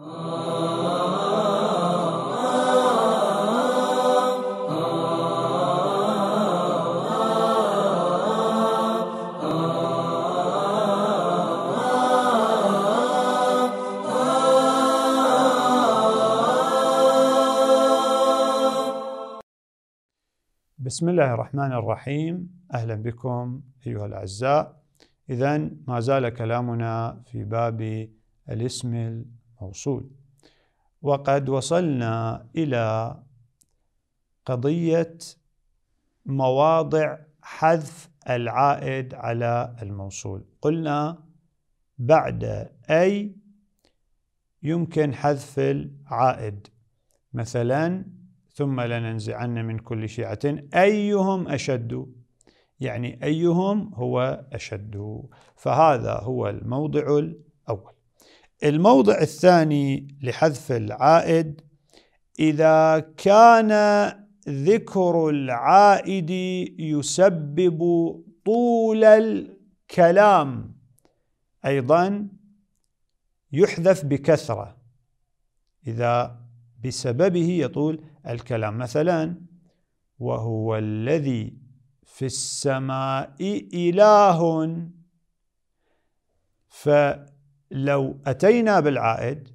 بسم الله الرحمن الرحيم اهلا بكم ايها الاعزاء اذا ما زال كلامنا في باب الاسم موصول وقد وصلنا إلى قضية مواضع حذف العائد على الموصول قلنا بعد أي يمكن حذف العائد مثلا ثم لننزعن من كل شيعة أيهم أشد يعني أيهم هو أشد فهذا هو الموضع الأول الموضع الثاني لحذف العائد إذا كان ذكر العائد يسبب طول الكلام أيضا يحذف بكثرة إذا بسببه يطول الكلام مثلا وهو الذي في السماء إله ف لو أتينا بالعائد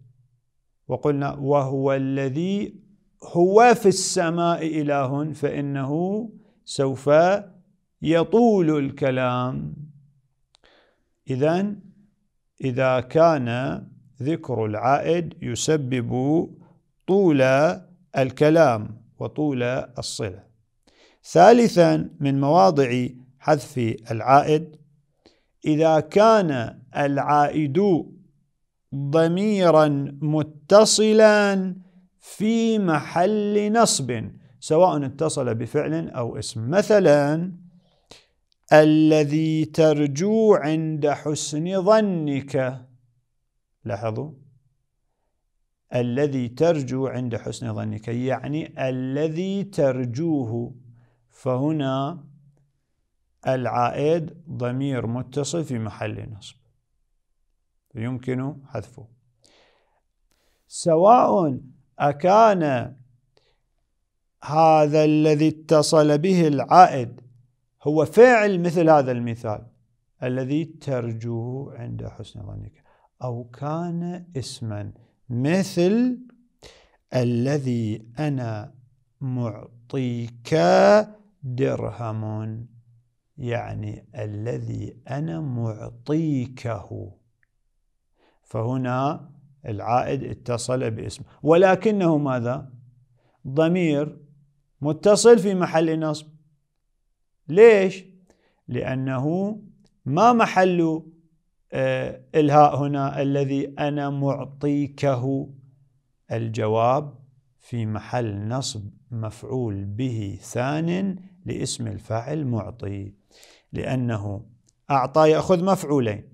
وقلنا وهو الذي هو في السماء إله فإنه سوف يطول الكلام إذا إذا كان ذكر العائد يسبب طول الكلام وطول الصلة ثالثا من مواضع حذف العائد إذا كان العائد ضميرا متصلا في محل نصب سواء اتصل بفعل أو اسم مثلا الذي ترجو عند حسن ظنك لاحظوا الذي ترجو عند حسن ظنك يعني الذي ترجوه فهنا العائد ضمير متصل في محل نصب يمكن حذفه سواء أكان هذا الذي اتصل به العائد هو فعل مثل هذا المثال الذي ترجوه عند حسن ظنك أو كان اسما مثل الذي أنا معطيك درهم يعني الذي أنا معطيكه فهنا العائد اتصل باسم ولكنه ماذا ضمير متصل في محل نصب ليش لأنه ما محل آه، الهاء هنا الذي أنا معطيكه الجواب في محل نصب مفعول به ثان لاسم الفاعل معطي لأنه أعطى يأخذ مفعولين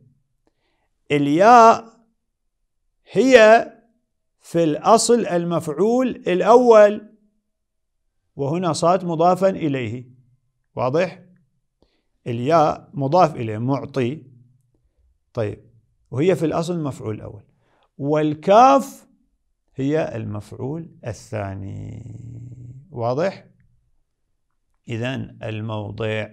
الياء هي في الأصل المفعول الأول وهنا صارت مضافا إليه واضح؟ الياء مضاف إليه معطي طيب وهي في الأصل المفعول الأول والكاف هي المفعول الثاني واضح؟ إذا الموضع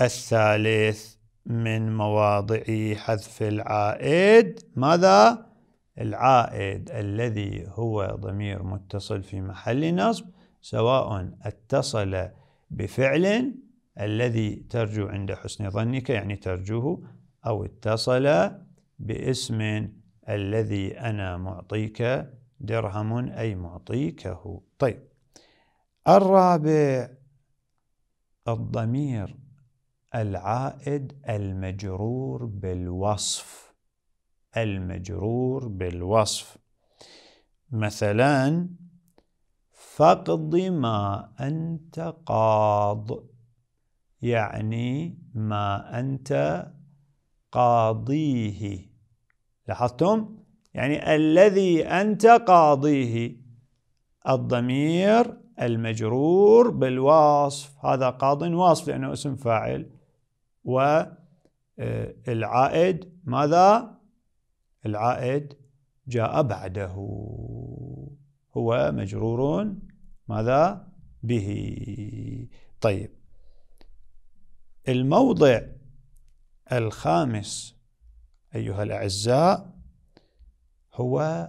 الثالث من مواضع حذف العائد ماذا؟ العائد الذي هو ضمير متصل في محل نصب سواء اتصل بفعل الذي ترجو عند حسن ظنك يعني ترجوه أو اتصل باسم الذي أنا معطيك درهم أي معطيكه طيب الرابع الضمير العائد المجرور بالوصف المجرور بالوصف مثلا فاقض ما أنت قاض يعني ما أنت قاضيه لاحظتم؟ يعني الذي أنت قاضيه الضمير المجرور بالوصف هذا قاض واصف لأنه اسم فاعل والعائد آه، ماذا؟ العائد جاء بعده هو مجرور ماذا؟ به طيب الموضع الخامس أيها الأعزاء هو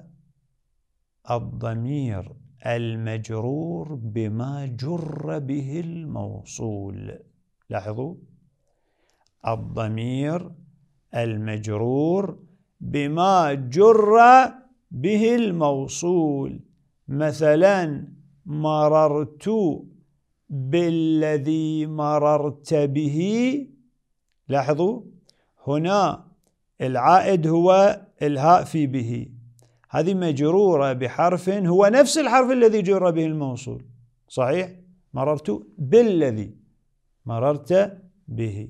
الضمير المجرور بما جر به الموصول لاحظوا الضمير المجرور بما جر به الموصول مثلا مررت بالذي مررت به لاحظوا هنا العائد هو الهاء في به هذه مجرورة بحرف هو نفس الحرف الذي جر به الموصول صحيح مررت بالذي مررت به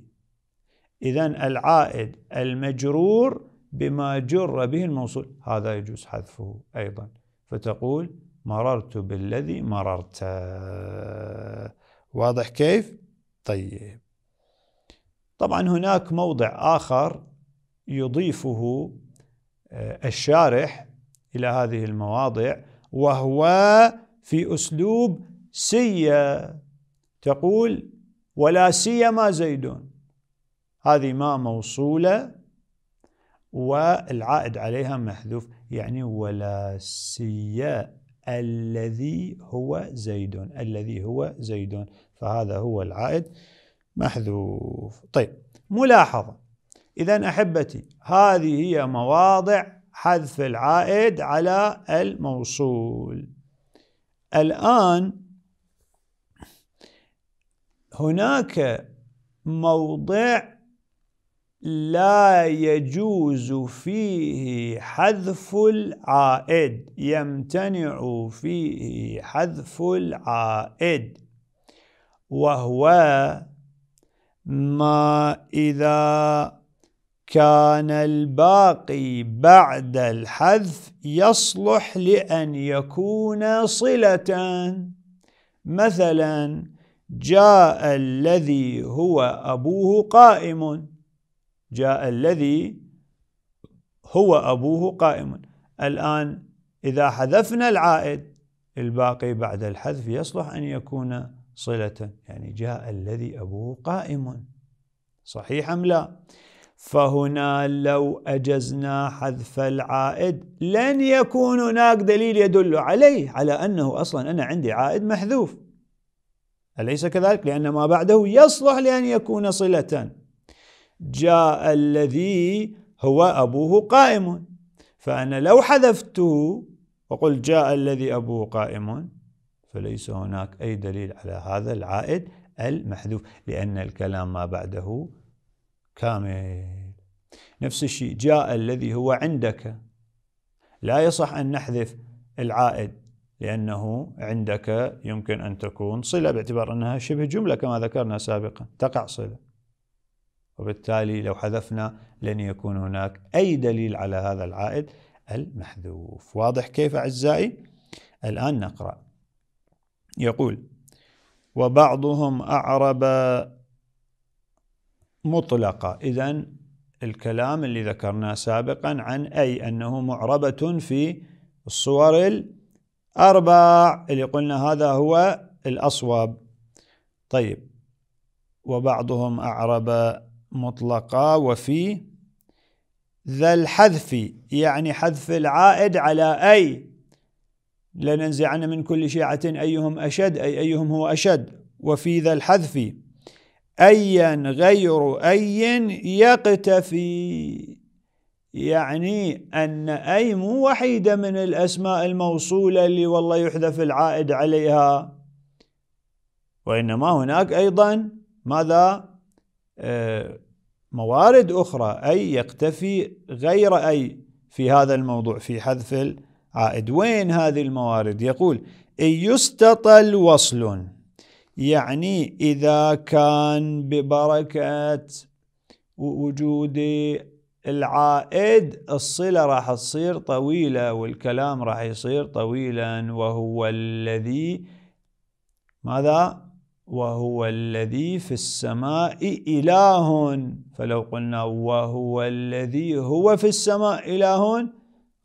إذا العائد المجرور بما جر به الموصول هذا يجوز حذفه أيضا فتقول مررت بالذي مررت واضح كيف؟ طيب طبعا هناك موضع آخر يضيفه آه، الشارح إلى هذه المواضع وهو في أسلوب سية تقول ولا سيما زيدون هذه ما موصولة والعائد عليها محذوف يعني ولا سيا الذي هو زيد الذي هو زيد فهذا هو العائد محذوف طيب ملاحظة إذا أحبتي هذه هي مواضع حذف العائد على الموصول الآن هناك موضع لا يجوز فيه حذف العائد يمتنع فيه حذف العائد وهو ما إذا كان الباقي بعد الحذف يصلح لأن يكون صلة مثلا جاء الذي هو أبوه قائم جاء الذي هو أبوه قائم الآن إذا حذفنا العائد الباقي بعد الحذف يصلح أن يكون صلة يعني جاء الذي أبوه قائم صحيح أم لا فهنا لو أجزنا حذف العائد لن يكون هناك دليل يدل عليه على أنه أصلا أنا عندي عائد محذوف أليس كذلك؟ لأن ما بعده يصلح لأن يكون صلة جاء الذي هو أبوه قائم فأنا لو حذفته وقل جاء الذي أبوه قائم فليس هناك أي دليل على هذا العائد المحذوف لأن الكلام ما بعده كامل نفس الشيء جاء الذي هو عندك لا يصح أن نحذف العائد لأنه عندك يمكن أن تكون صلة باعتبار أنها شبه جملة كما ذكرنا سابقا تقع صلة وبالتالي لو حذفنا لن يكون هناك أي دليل على هذا العائد المحذوف واضح كيف أعزائي؟ الآن نقرأ يقول وبعضهم أعرب مطلقة إذا الكلام اللي ذكرناه سابقا عن أي أنه معربة في الصور الأربع اللي قلنا هذا هو الأصوب طيب وبعضهم أعرب مطلقة وفي ذا الحذف يعني حذف العائد على أي لننزعن من كل شيعة أيهم أشد أي أيهم هو أشد وفي ذا الحذف أيا غير أي يقتفي يعني أن أي مو وحيدة من الأسماء الموصولة اللي والله يحذف العائد عليها وإنما هناك أيضا ماذا آه، موارد أخرى أي يقتفي غير أي في هذا الموضوع في حذف العائد وين هذه الموارد يقول إن يستطل وصل يعني إذا كان ببركة وجود العائد الصلة راح تصير طويلة والكلام راح يصير طويلا وهو الذي ماذا وهو الذي في السماء إله فلو قلنا وهو الذي هو في السماء إله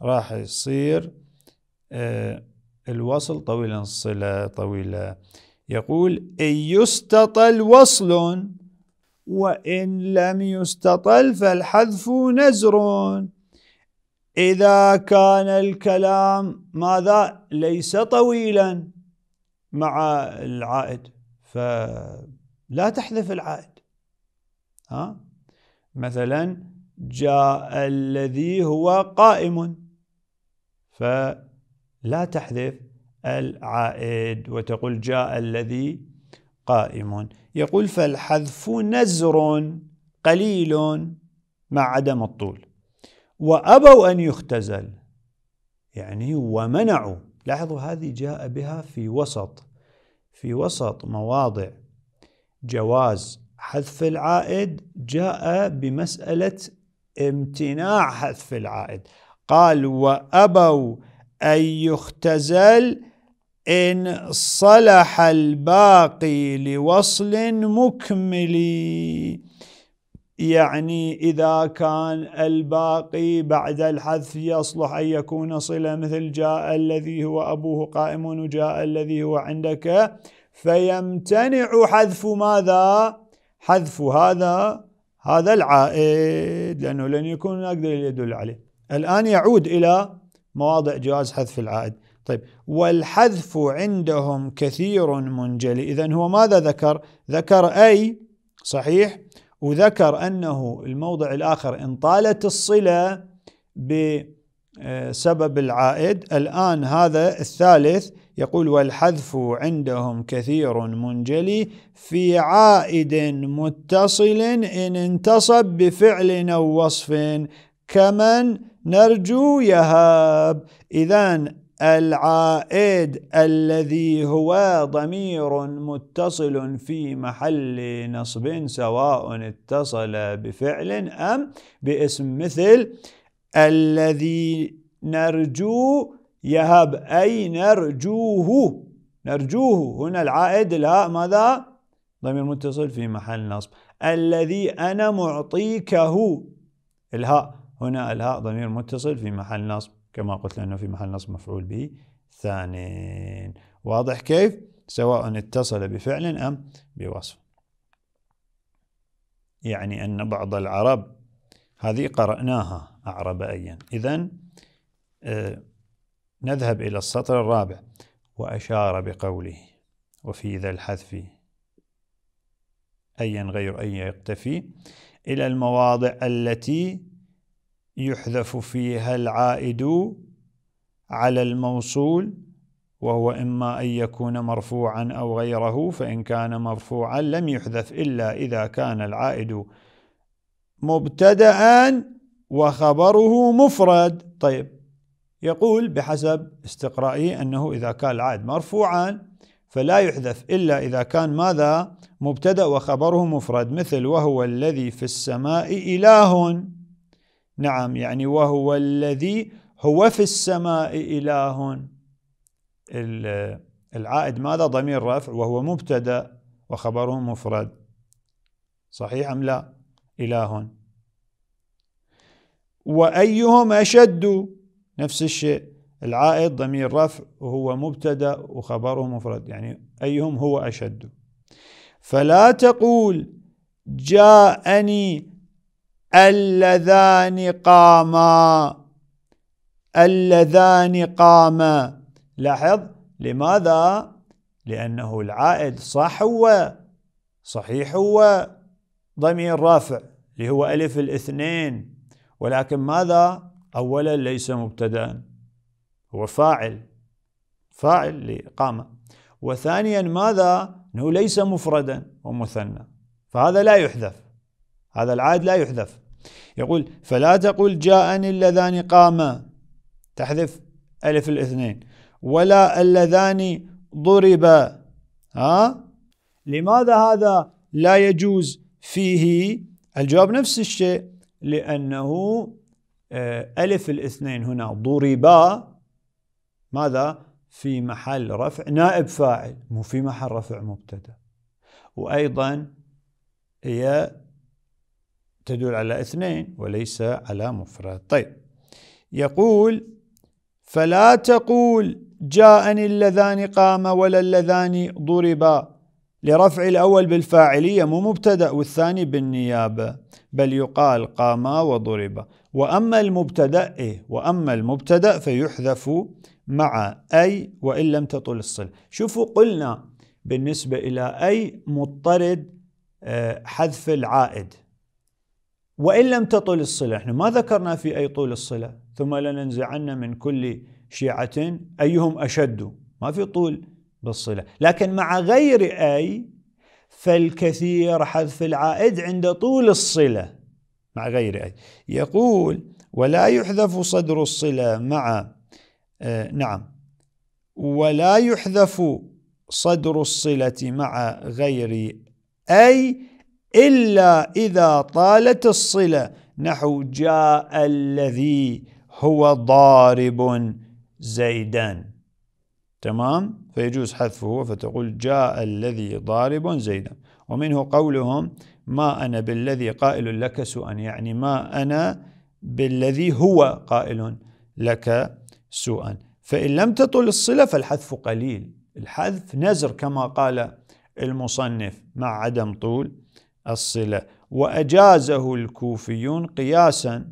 راح يصير آه، الوصل طويلا صلة طويلة يقول إن يستطل وصل وإن لم يستطل فالحذف نزر إذا كان الكلام ماذا ليس طويلا مع العائد فلا تحذف العائد ها مثلا جاء الذي هو قائم فلا تحذف العائد وتقول جاء الذي قائم يقول فالحذف نزر قليل مع عدم الطول وأبوا أن يختزل يعني ومنعوا لاحظوا هذه جاء بها في وسط في وسط مواضع جواز حذف العائد جاء بمسألة امتناع حذف العائد قال وأبوا أن يختزل إن صلح الباقي لوصل مكمل يعني إذا كان الباقي بعد الحذف يصلح أن يكون صلة مثل جاء الذي هو أبوه قائم وجاء الذي هو عندك فيمتنع حذف ماذا؟ حذف هذا هذا العائد لأنه لن يكون هناك يدل عليه الآن يعود إلى مواضع جواز حذف العائد طيب والحذف عندهم كثير منجلي إذا هو ماذا ذكر؟ ذكر أي صحيح؟ وذكر أنه الموضع الآخر إن طالت الصلة بسبب العائد الآن هذا الثالث يقول والحذف عندهم كثير منجلي في عائد متصل إن انتصب بفعل أو وصف كمن نرجو يهاب إذا العائد الذي هو ضمير متصل في محل نصب سواء اتصل بفعل أم باسم مثل الذي نرجو يهب أي نرجوه نرجوه هنا العائد الهاء ماذا؟ ضمير متصل في محل نصب الذي أنا معطيكه الهاء هنا الهاء ضمير متصل في محل نصب كما قلت لأنه في محل نصب مفعول به ثانٍ واضح كيف؟ سواء اتصل بفعل أم بوصف يعني أن بعض العرب هذه قرأناها أعربائيا إذا آه نذهب إلى السطر الرابع وأشار بقوله وفي ذا الحذف أيا غير أي يقتفي إلى المواضع التي يحذف فيها العائد على الموصول وهو إما أن يكون مرفوعا أو غيره فإن كان مرفوعا لم يحذف إلا إذا كان العائد مبتدأ وخبره مفرد طيب يقول بحسب استقرائه أنه إذا كان العائد مرفوعا فلا يحذف إلا إذا كان ماذا مبتدأ وخبره مفرد مثل وهو الذي في السماء إله نعم يعني وهو الذي هو في السماء إله العائد ماذا ضمير رفع وهو مبتدا وخبره مفرد صحيح أم لا إله وأيهم أشد نفس الشيء العائد ضمير رفع وهو مبتدا وخبره مفرد يعني أيهم هو أشد فلا تقول جاءني اللذان قاما اللذان قاما لاحظ لماذا لأنه العائد صح هو صحيح هو ضمير رافع اللي هو ألف الاثنين ولكن ماذا أولا ليس مبتدا هو فاعل فاعل لقامة وثانيا ماذا أنه ليس مفردا ومثنى فهذا لا يحذف هذا العاد لا يحذف يقول فلا تقول جاءني اللذان قاما تحذف ألف الاثنين ولا اللذان ضربا ها لماذا هذا لا يجوز فيه الجواب نفس الشيء لأنه آه، ألف الاثنين هنا ضربا ماذا في محل رفع نائب فاعل مو في محل رفع مبتدا وأيضا هي تدل على اثنين وليس على مفرد طيب يقول فلا تقول جاءني اللذان قام ولا اللذان ضربا لرفع الأول بالفاعلية مو مبتدأ والثاني بالنيابة بل يقال قاما وضربا وأما المبتدأ إيه وأما المبتدأ فيحذف مع أي وإن لم تطل الصلة شوفوا قلنا بالنسبة إلى أي مضطرد آه، حذف العائد وإن لم تطل الصلة احنا ما ذكرنا في أي طول الصلة ثم لننزعن من كل شيعة أيهم أشد ما في طول بالصلة لكن مع غير أي فالكثير حذف العائد عند طول الصلة مع غير أي يقول ولا يحذف صدر الصلة مع آه نعم ولا يحذف صدر الصلة مع غير أي إلا إذا طالت الصلة نحو جاء الذي هو ضارب زيدا تمام فيجوز حذفه فتقول جاء الذي ضارب زيدا ومنه قولهم ما أنا بالذي قائل لك سوءا يعني ما أنا بالذي هو قائل لك سوءا فإن لم تطل الصلة فالحذف قليل الحذف نزر كما قال المصنف مع عدم طول الصلة وأجازه الكوفيون قياسا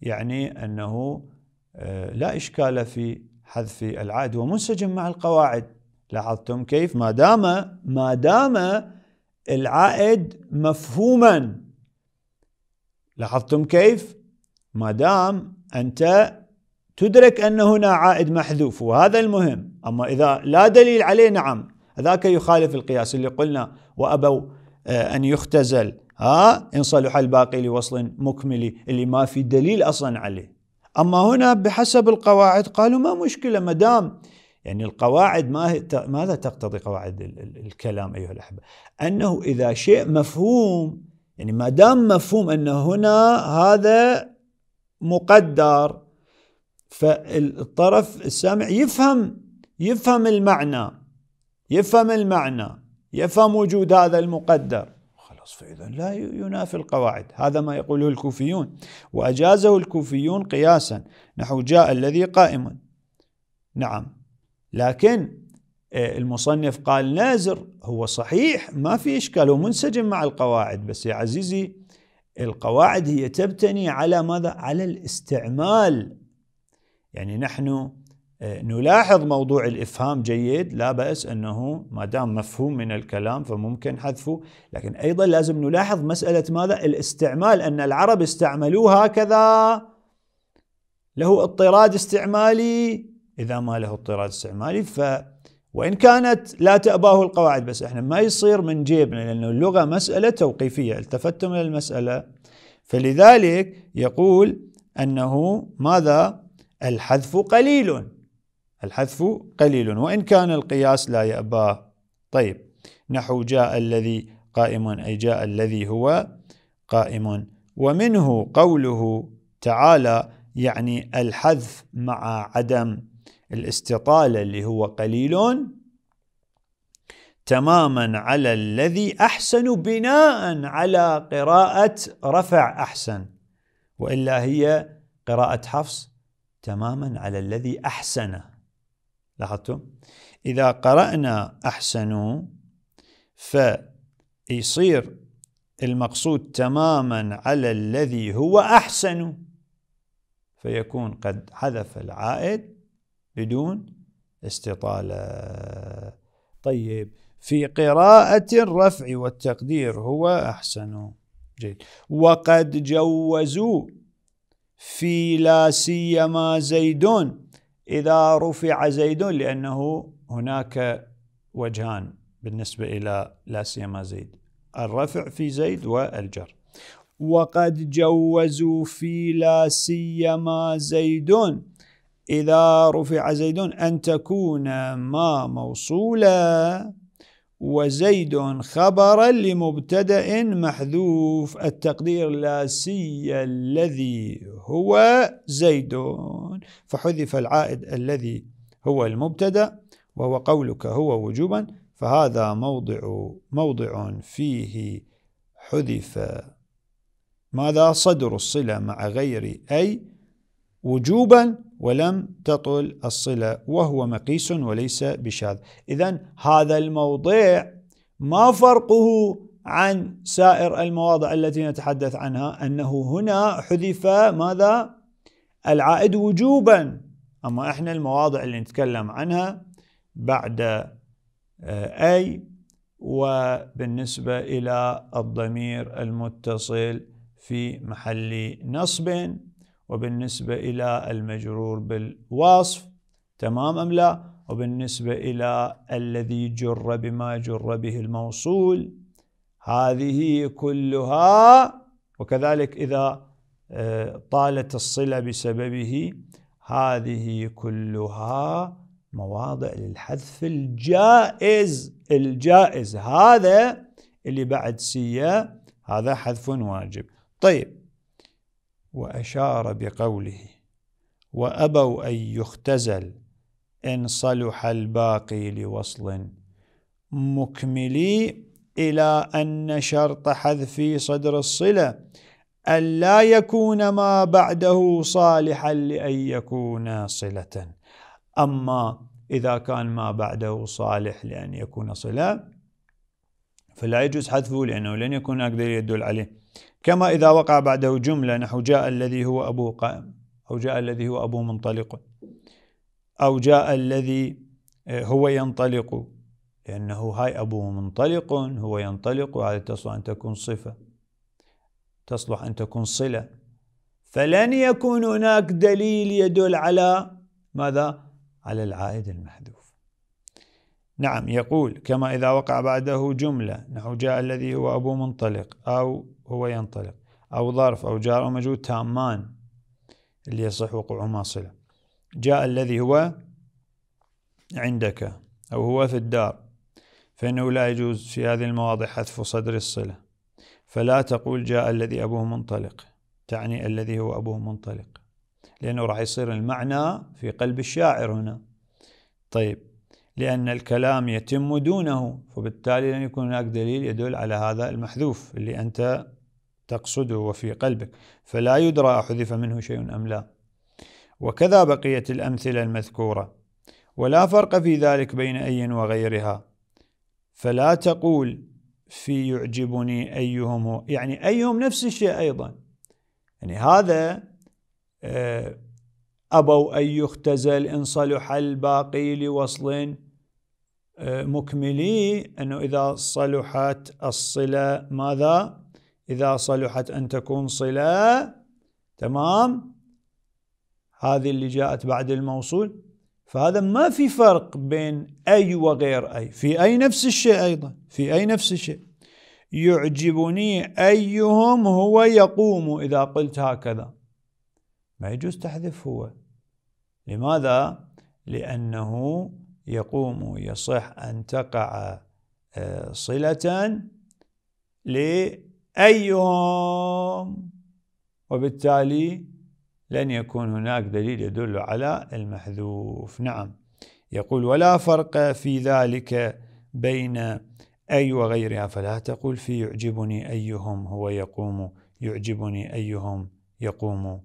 يعني أنه آه، لا إشكال في حذف العهد ومنسجم مع القواعد لاحظتم كيف ما دام ما دام العائد مفهوما لاحظتم كيف ما دام أنت تدرك أن هنا عائد محذوف وهذا المهم أما إذا لا دليل عليه نعم ذاك يخالف القياس اللي قلنا وأبوا آه، أن يختزل ها إن صلح الباقي لوصل مكمل اللي ما في دليل أصلا عليه أما هنا بحسب القواعد قالوا ما مشكلة مدام يعني القواعد ما ماذا تقتضي قواعد الكلام أيها الأحبة أنه إذا شيء مفهوم يعني ما دام مفهوم أن هنا هذا مقدر فالطرف السامع يفهم يفهم المعنى يفهم المعنى يفهم وجود هذا المقدر خلاص فإذا لا ينافي القواعد هذا ما يقوله الكوفيون وأجازه الكوفيون قياسا نحو جاء الذي قائم نعم لكن آه، المصنف قال نازر هو صحيح ما في إشكال ومنسجم مع القواعد بس يا عزيزي القواعد هي تبتني على ماذا؟ على الاستعمال يعني نحن نلاحظ موضوع الافهام جيد لا باس انه ما دام مفهوم من الكلام فممكن حذفه، لكن ايضا لازم نلاحظ مساله ماذا؟ الاستعمال ان العرب استعملوه هكذا له اضطراد استعمالي اذا ما له اضطراد استعمالي ف وان كانت لا تاباه القواعد بس احنا ما يصير من جيبنا لانه اللغه مساله توقيفيه، التفتم الى المساله فلذلك يقول انه ماذا؟ الحذف قليل الحذف قليل وإن كان القياس لا يأباه طيب نحو جاء الذي قائم أي جاء الذي هو قائم ومنه قوله تعالى يعني الحذف مع عدم الاستطالة اللي هو قليل تماما على الذي أحسن بناء على قراءة رفع أحسن وإلا هي قراءة حفص تماما على الذي أحسن لاحظتم إذا قرأنا أحسنوا فيصير المقصود تماما على الذي هو أحسن فيكون قد حذف العائد بدون استطالة طيب في قراءة الرفع والتقدير هو أحسن جيد وقد جوزوا في لا سيما زيدون إذا رفع زيد لأنه هناك وجهان بالنسبة إلى لا سيما زيد الرفع في زيد والجر وقد جوزوا في لا سيما زيد إذا رفع زيد أن تكون ما موصولة وزيد خبرا لمبتدا محذوف التقدير لا سي الذي هو زيد فحذف العائد الذي هو المبتدا وهو قولك هو وجوبا فهذا موضع موضع فيه حذف ماذا صدر الصله مع غير اي وجوبا ولم تطل الصلة وهو مقيس وليس بشاذ إذا هذا الموضع ما فرقه عن سائر المواضع التي نتحدث عنها أنه هنا حذف ماذا؟ العائد وجوبا أما إحنا المواضع اللي نتكلم عنها بعد أي آه، وبالنسبة إلى الضمير المتصل في محل نصب وبالنسبة إلى المجرور بالوصف تمام أم لا وبالنسبة إلى الذي جر بما جر به الموصول هذه كلها وكذلك إذا آه، طالت الصلة بسببه هذه كلها مواضع للحذف الجائز الجائز هذا اللي بعد سية هذا حذف واجب طيب واشار بقوله وابوا ان يختزل ان صلح الباقي لوصل مكملي الى ان شرط حذف صدر الصله الا يكون ما بعده صالحا لان يكون صله اما اذا كان ما بعده صالح لان يكون صله فلا يجوز حذفه لأنه لن يكون أقدر يدل عليه كما إذا وقع بعده جملة نحو جاء الذي هو أبوه قائم أو جاء الذي هو أبوه منطلق أو جاء الذي آه، هو ينطلق لأنه هاي أبوه منطلق هو ينطلق هذا تصلح أن تكون صفة تصلح أن تكون صلة فلن يكون هناك دليل يدل على ماذا؟ على العائد المحذوف نعم يقول كما إذا وقع بعده جملة نحو جاء الذي هو أبو منطلق أو هو ينطلق أو ظرف أو جار ومجهول تامان اللي يصح وقوعهما صلة جاء الذي هو عندك أو هو في الدار فإنه لا يجوز في هذه المواضع حذف صدر الصلة فلا تقول جاء الذي أبوه منطلق تعني الذي هو أبوه منطلق لأنه راح يصير المعنى في قلب الشاعر هنا طيب لأن الكلام يتم دونه فبالتالي لن يكون هناك دليل يدل على هذا المحذوف اللي أنت تقصده وفي قلبك فلا يدرى أحذف منه شيء أم لا وكذا بقية الأمثلة المذكورة ولا فرق في ذلك بين أي وغيرها فلا تقول في يعجبني أيهم هو يعني أيهم نفس الشيء أيضا يعني هذا آه، أبوا أن يختزل إن صلح الباقي لوصل أه، مكملي أنه إذا صلحت الصلة ماذا؟ إذا صلحت أن تكون صلة تمام؟ هذه اللي جاءت بعد الموصول فهذا ما في فرق بين أي وغير أي في أي نفس الشيء أيضا في أي نفس الشيء يعجبني أيهم هو يقوم إذا قلت هكذا ما يجوز تحذف هو لماذا؟ لأنه يقوم يصح أن تقع آه، صلة لأيهم وبالتالي لن يكون هناك دليل يدل على المحذوف نعم يقول ولا فرق في ذلك بين أي وغيرها فلا تقول في يعجبني أيهم هو يقوم يعجبني أيهم يقوم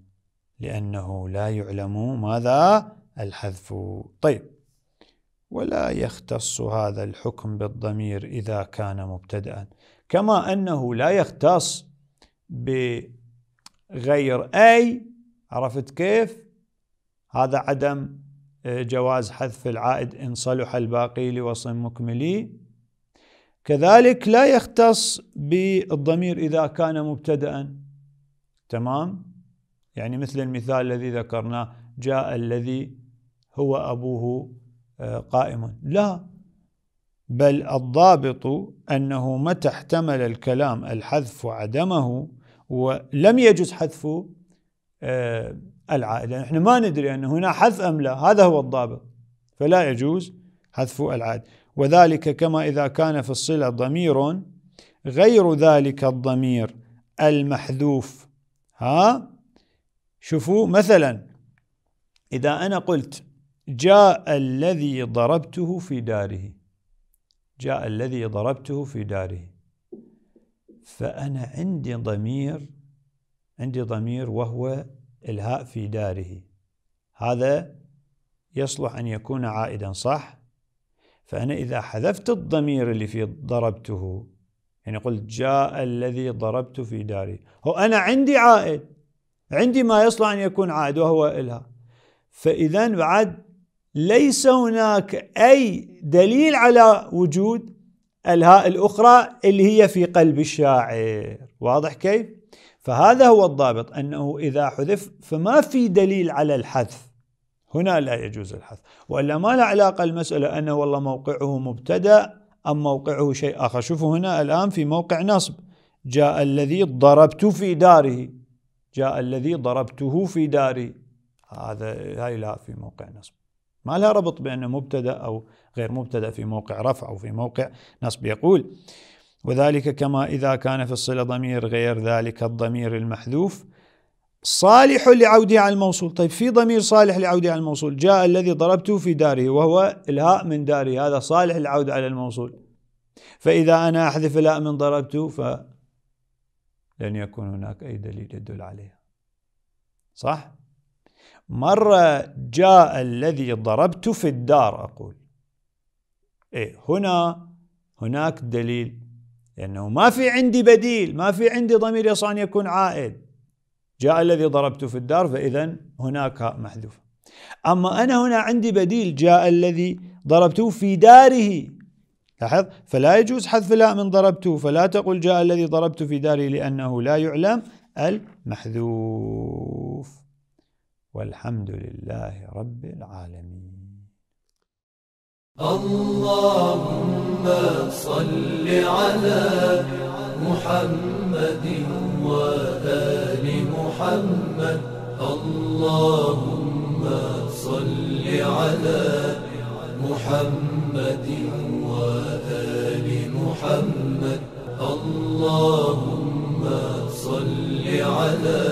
لأنه لا يعلم ماذا الحذف طيب ولا يختص هذا الحكم بالضمير إذا كان مبتدأ كما أنه لا يختص بغير أي عرفت كيف؟ هذا عدم آه، جواز حذف العائد إن صلح الباقي لوصل مكملي كذلك لا يختص بالضمير إذا كان مبتدأ تمام؟ يعني مثل المثال الذي ذكرناه جاء الذي هو أبوه قائم لا بل الضابط أنه متى احتمل الكلام الحذف وعدمه ولم يجوز حذف آه، العائد نحن ما ندري أن هنا حذف أم لا هذا هو الضابط فلا يجوز حذف العائد وذلك كما إذا كان في الصلة ضمير غير ذلك الضمير المحذوف ها شوفوا مثلا إذا أنا قلت جاء الذي ضربته في داره جاء الذي ضربته في داره فأنا عندي ضمير عندي ضمير وهو الهاء في داره هذا يصلح أن يكون عائدا صح فأنا إذا حذفت الضمير اللي في ضربته يعني قلت جاء الذي ضربته في داري هو أنا عندي عائد عندي ما يصلح أن يكون عائد وهو الهاء فإذا بعد ليس هناك أي دليل على وجود الهاء الأخرى اللي هي في قلب الشاعر واضح كيف؟ فهذا هو الضابط أنه إذا حذف فما في دليل على الحذف هنا لا يجوز الحذف وإلا ما له علاقة المسألة أنه والله موقعه مبتدأ أم موقعه شيء آخر شوفوا هنا الآن في موقع نصب جاء الذي ضربت في داره جاء الذي ضربته في داري هذا هاي لا في موقع نصب ما لها ربط بأنه مبتدأ أو غير مبتدأ في موقع رفع أو في موقع نصب يقول وذلك كما إذا كان في الصلة ضمير غير ذلك الضمير المحذوف صالح لعودي على الموصول طيب في ضمير صالح لعودي على الموصول جاء الذي ضربته في داره وهو الهاء من داري هذا صالح للعودة على الموصول فإذا أنا أحذف الهاء من ضربته فلن يكون هناك أي دليل يدل عليها صح؟ مرة جاء الذي ضربت في الدار أقول إيه هنا هناك دليل لأنه ما في عندي بديل ما في عندي ضمير يصح أن يكون عائد جاء الذي ضربته في الدار فإذا هناك محذوف أما أنا هنا عندي بديل جاء الذي ضربته في داره لاحظ فلا يجوز حذف لا من ضربته فلا تقول جاء الذي ضربته في داره لأنه لا يعلم المحذوف والحمد لله رب العالمين اللهم صل على محمد وآل محمد اللهم صل على محمد وآل محمد اللهم صل على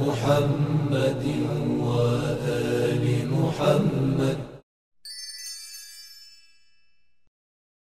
محمد محمد وآل محمد